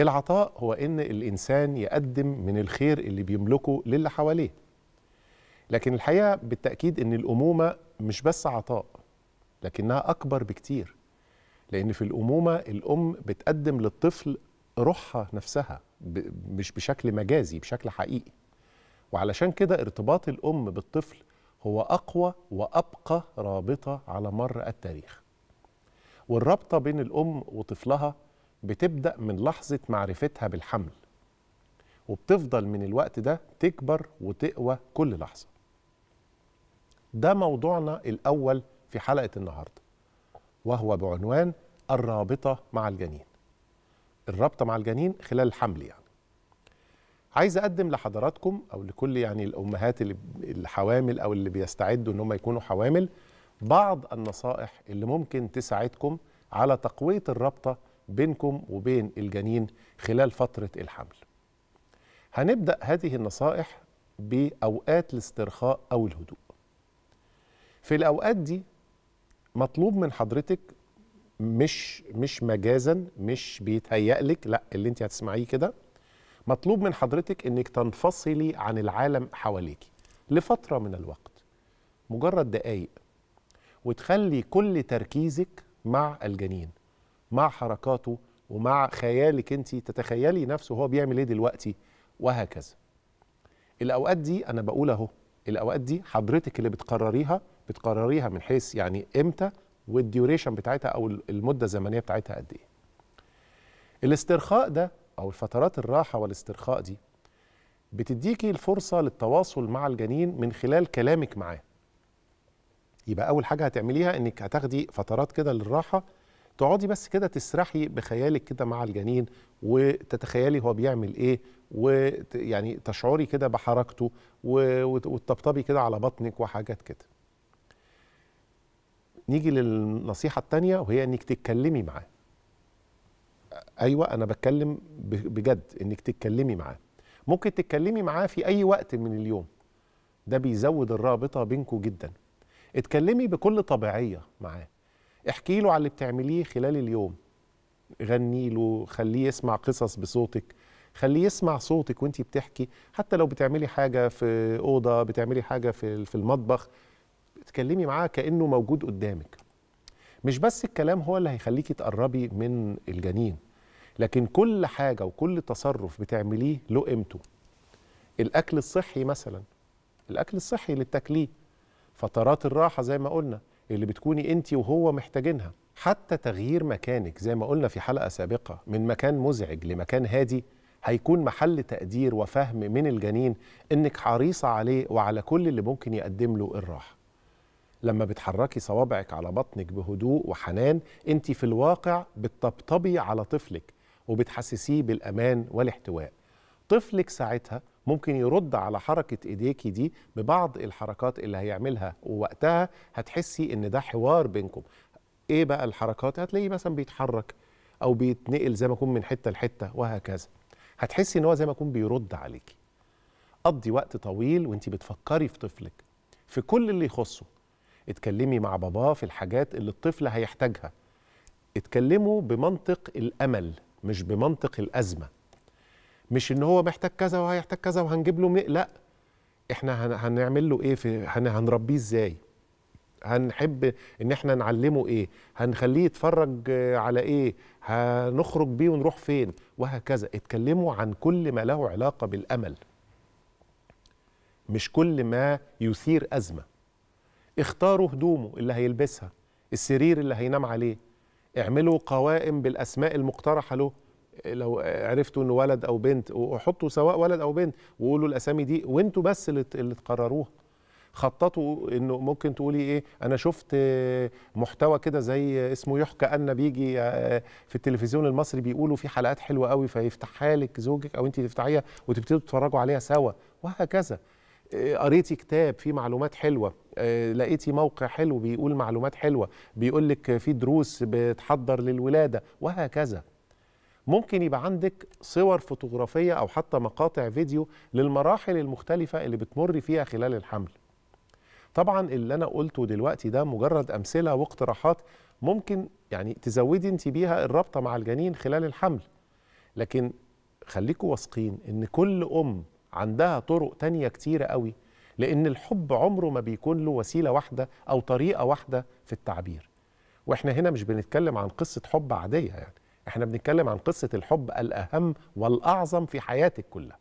العطاء هو ان الانسان يقدم من الخير اللي بيملكه للي حواليه لكن الحقيقه بالتاكيد ان الامومه مش بس عطاء لكنها اكبر بكتير لان في الامومه الام بتقدم للطفل روحها نفسها مش بشكل مجازي بشكل حقيقي وعلشان كده ارتباط الام بالطفل هو اقوى وابقى رابطه على مر التاريخ والرابطه بين الام وطفلها بتبدأ من لحظة معرفتها بالحمل وبتفضل من الوقت ده تكبر وتقوى كل لحظة ده موضوعنا الأول في حلقة النهاردة وهو بعنوان الرابطة مع الجنين الرابطة مع الجنين خلال الحمل يعني عايز أقدم لحضراتكم أو لكل يعني الأمهات اللي الحوامل أو اللي بيستعدوا إن هم يكونوا حوامل بعض النصائح اللي ممكن تساعدكم على تقوية الرابطة بينكم وبين الجنين خلال فترة الحمل هنبدأ هذه النصائح بأوقات الاسترخاء أو الهدوء في الأوقات دي مطلوب من حضرتك مش مش مجازا مش بيتهيألك لا اللي انت هتسمعيه كده مطلوب من حضرتك انك تنفصلي عن العالم حواليك لفتره من الوقت مجرد دقايق وتخلي كل تركيزك مع الجنين مع حركاته ومع خيالك انت تتخيلي نفسه هو بيعمل ايه دلوقتي وهكذا الاوقات دي انا بقول اهو الاوقات دي حضرتك اللي بتقرريها بتقرريها من حيث يعني امتى والديوريشن بتاعتها او المده الزمنيه بتاعتها قد ايه الاسترخاء ده او الفترات الراحه والاسترخاء دي بتديكي الفرصه للتواصل مع الجنين من خلال كلامك معاه يبقى اول حاجه هتعمليها انك هتاخدي فترات كده للراحه تقعدي بس كده تسرحي بخيالك كده مع الجنين وتتخيلي هو بيعمل ايه ويعني تشعري كده بحركته وتطبطبي كده على بطنك وحاجات كده نيجي للنصيحة التانية وهي انك تتكلمي معاه ايوه انا بتكلم بجد انك تتكلمي معاه ممكن تتكلمي معاه في اي وقت من اليوم ده بيزود الرابطة بينكوا جدا اتكلمي بكل طبيعية معاه احكي له على اللي بتعمليه خلال اليوم غني له خليه يسمع قصص بصوتك خليه يسمع صوتك وانت بتحكي حتى لو بتعملي حاجة في أوضة بتعملي حاجة في في المطبخ اتكلمي معاه كأنه موجود قدامك مش بس الكلام هو اللي هيخليكي تقربي من الجنين لكن كل حاجة وكل تصرف بتعمليه له قيمته الأكل الصحي مثلا الأكل الصحي اللي بتاكليه فترات الراحة زي ما قلنا اللي بتكوني انت وهو محتاجينها حتى تغيير مكانك زي ما قلنا في حلقه سابقه من مكان مزعج لمكان هادي هيكون محل تقدير وفهم من الجنين انك حريصه عليه وعلى كل اللي ممكن يقدم له الراحه لما بتحركي صوابعك على بطنك بهدوء وحنان انت في الواقع بتطبطبي على طفلك وبتحسسيه بالامان والاحتواء طفلك ساعتها ممكن يرد على حركه ايديكي دي ببعض الحركات اللي هيعملها ووقتها هتحسي ان ده حوار بينكم ايه بقى الحركات هتلاقيه مثلا بيتحرك او بيتنقل زي ما يكون من حته لحته وهكذا هتحسي ان هو زي ما يكون بيرد عليكي قضي وقت طويل وانت بتفكري في طفلك في كل اللي يخصه اتكلمي مع باباه في الحاجات اللي الطفل هيحتاجها اتكلموا بمنطق الامل مش بمنطق الازمه مش ان هو محتاج كذا وهيحتاج كذا وهنجيب له منين لا احنا هنعمل له ايه في هنربيه ازاي هنحب ان احنا نعلمه ايه هنخليه يتفرج على ايه هنخرج بيه ونروح فين وهكذا اتكلموا عن كل ما له علاقه بالامل مش كل ما يثير ازمه اختاروا هدومه اللي هيلبسها السرير اللي هينام عليه اعملوا قوائم بالاسماء المقترحه له لو عرفتوا انه ولد او بنت وحطوا سواء ولد او بنت وقولوا الاسامي دي وانتوا بس اللي تقرروها خططوا انه ممكن تقولي ايه انا شفت محتوى كده زي اسمه يحكى ان بيجي آه، في التلفزيون المصري بيقولوا في حلقات حلوه قوي فيفتحها لك زوجك او انت تفتحيها وتبتدوا تتفرجوا عليها سوا وهكذا آه، قريتي كتاب فيه معلومات حلوه آه، لقيتي موقع حلو بيقول معلومات حلوه بيقول لك في دروس بتحضر للولاده وهكذا ممكن يبقى عندك صور فوتوغرافية أو حتى مقاطع فيديو للمراحل المختلفة اللي بتمر فيها خلال الحمل طبعا اللي أنا قلته دلوقتي ده مجرد أمثلة واقتراحات ممكن يعني تزودي انت بيها الرابطة مع الجنين خلال الحمل لكن خليكوا واثقين ان كل أم عندها طرق تانية كتيرة قوي لأن الحب عمره ما بيكون له وسيلة واحدة أو طريقة واحدة في التعبير واحنا هنا مش بنتكلم عن قصة حب عادية يعني احنا بنتكلم عن قصه الحب الاهم والاعظم في حياتك كلها